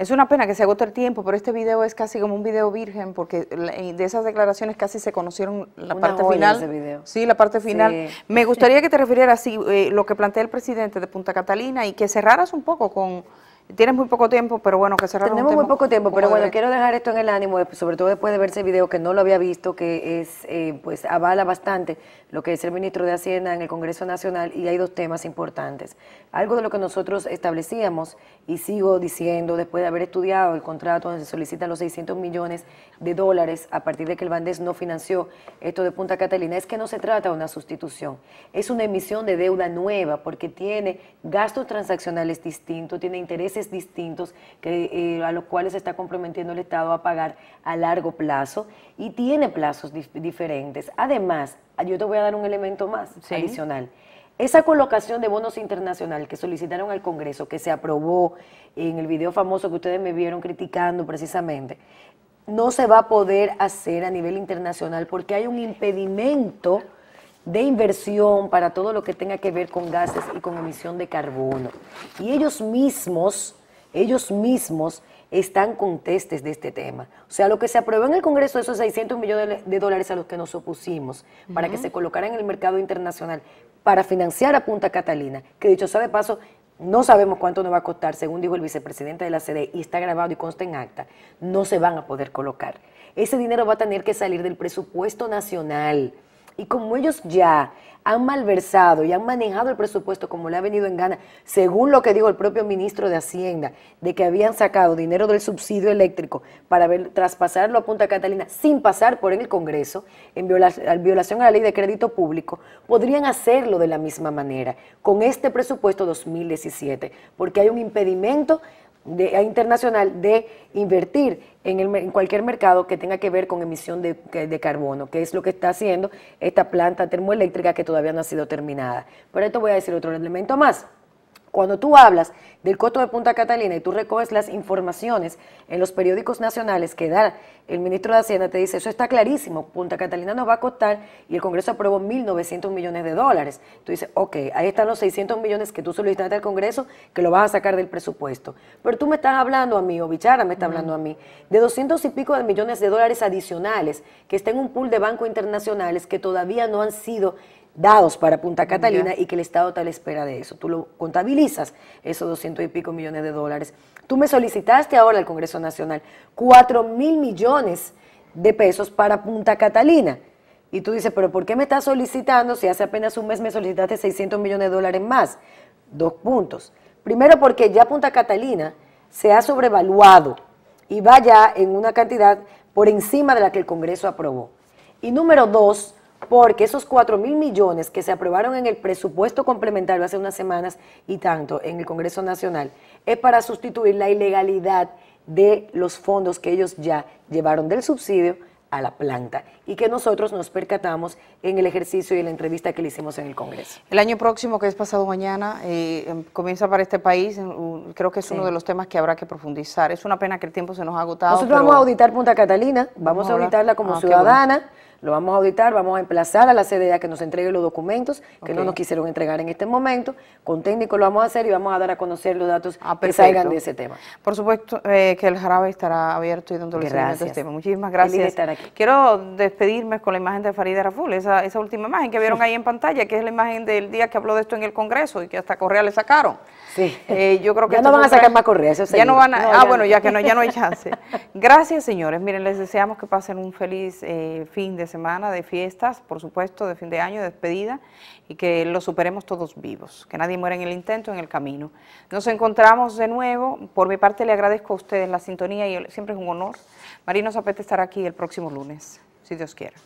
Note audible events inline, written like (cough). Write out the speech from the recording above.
Es una pena que se agote el tiempo, pero este video es casi como un video virgen, porque de esas declaraciones casi se conocieron la parte final. Ese video. Sí, la parte final. Me (laughs) gustaría que te refirieras a eh, lo que plantea el presidente de Punta Catalina y que cerraras un poco con Tienes muy poco tiempo, pero bueno, que cerrar Tenemos muy poco tiempo, pero bueno, quiero dejar esto en el ánimo, eh, sobre todo después de ver ese video que no lo había visto, que es eh, pues avala bastante lo que es el ministro de Hacienda en el Congreso Nacional y hay dos temas importantes. Algo de lo que nosotros establecíamos y sigo diciendo, después de haber estudiado el contrato donde se solicitan los 600 millones de dólares a partir de que el Bandes no financió esto de Punta Catalina, es que no se trata de una sustitución, es una emisión de deuda nueva porque tiene gastos transaccionales distintos, tiene intereses distintos que, eh, a los cuales se está comprometiendo el Estado a pagar a largo plazo y tiene plazos diferentes. Además, yo te voy a dar un elemento más adicional. Esa colocación de bonos internacional que solicitaron al Congreso, que se aprobó en el video famoso que ustedes me vieron criticando precisamente, no se va a poder hacer a nivel internacional porque hay un impedimento de inversión para todo lo que tenga que ver con gases y con emisión de carbono. Y ellos mismos ellos mismos están contestes de este tema. O sea, lo que se aprobó en el Congreso, esos 600 millones de dólares a los que nos opusimos para que se colocara en el mercado internacional para financiar a Punta Catalina, que dicho sea de paso, no sabemos cuánto nos va a costar, según dijo el vicepresidente de la CDE, y está grabado y consta en acta, no se van a poder colocar. Ese dinero va a tener que salir del presupuesto nacional y como ellos ya han malversado y han manejado el presupuesto como le ha venido en gana, según lo que dijo el propio ministro de Hacienda, de que habían sacado dinero del subsidio eléctrico para traspasarlo a Punta Catalina sin pasar por el Congreso, en violación a la ley de crédito público, podrían hacerlo de la misma manera con este presupuesto 2017, porque hay un impedimento de, internacional de invertir en, cualquier mercado que tenga que ver con emisión de, de, carbono, que es lo que está haciendo esta planta termoeléctrica que todavía no ha sido terminada. Por esto voy a decir otro elemento más. Cuando tú hablas del costo de Punta Catalina y tú recoges las informaciones en los periódicos nacionales que da el ministro de Hacienda, te dice, eso está clarísimo, Punta Catalina nos va a costar y el Congreso aprobó 1.900 millones de dólares. Tú dices, ok, ahí están los 600 millones que tú solicitaste al Congreso que lo vas a sacar del presupuesto. Pero tú me estás hablando a mí, o Bichara me está hablando a mí, de 200 y pico de millones de dólares adicionales que está en un pool de bancos internacionales que todavía no han sido dados para Punta Catalina y que el Estado tal espera de eso. Tú lo contabilizas, esos 200 y pico millones de dólares. Tú me solicitaste ahora al Congreso Nacional 4 mil millones de pesos para Punta Catalina. Y tú dices, pero ¿por qué me estás solicitando si hace apenas un mes me solicitaste 600 millones de dólares más? Dos puntos. Primero porque ya Punta Catalina se ha sobrevaluado y va ya en una cantidad por encima de la que el Congreso aprobó. Y número dos, porque esos 4 mil millones que se aprobaron en el presupuesto complementario hace unas semanas y tanto en el Congreso Nacional es para sustituir la ilegalidad de los fondos que ellos ya llevaron del subsidio a la planta y que nosotros nos percatamos en el ejercicio y en la entrevista que le hicimos en el Congreso. El año próximo, que es pasado mañana, eh, em, comienza para este país, creo que es uno de los temas que habrá que profundizar. Es una pena que el tiempo se nos ha agotado. Nosotros vamos a auditar Punta Catalina, vamos, a, auditarla como ah, ciudadana. Lo vamos a auditar, vamos a emplazar a la CDA que nos entregue los documentos que no nos quisieron entregar en este momento. Con técnico lo vamos a hacer y vamos a dar a conocer los datos ah, que salgan de ese tema. Por supuesto eh, que el jarabe estará abierto y donde seguimiento de este tema. Muchísimas gracias. Quiero despedirme con la imagen de Farida Raful, esa, esa última imagen que vieron ahí en pantalla, que es la imagen del día que habló de esto en el Congreso y que hasta Correa le sacaron. Sí. Eh, yo creo que (laughs) ya no van a sacar más Correa, eso Ya no van a, ah, bueno, ya que no, ya no hay chance. (laughs) Gracias, señores. Miren, les deseamos que pasen un feliz eh, fin de semana semana de fiestas, por supuesto, de fin de año, de despedida, y que lo superemos todos vivos, que nadie muera en el intento, en el camino. Nos encontramos de nuevo, por mi parte le agradezco a ustedes la sintonía y siempre es un honor. Marino Zapete estará aquí el próximo lunes, si Dios quiere.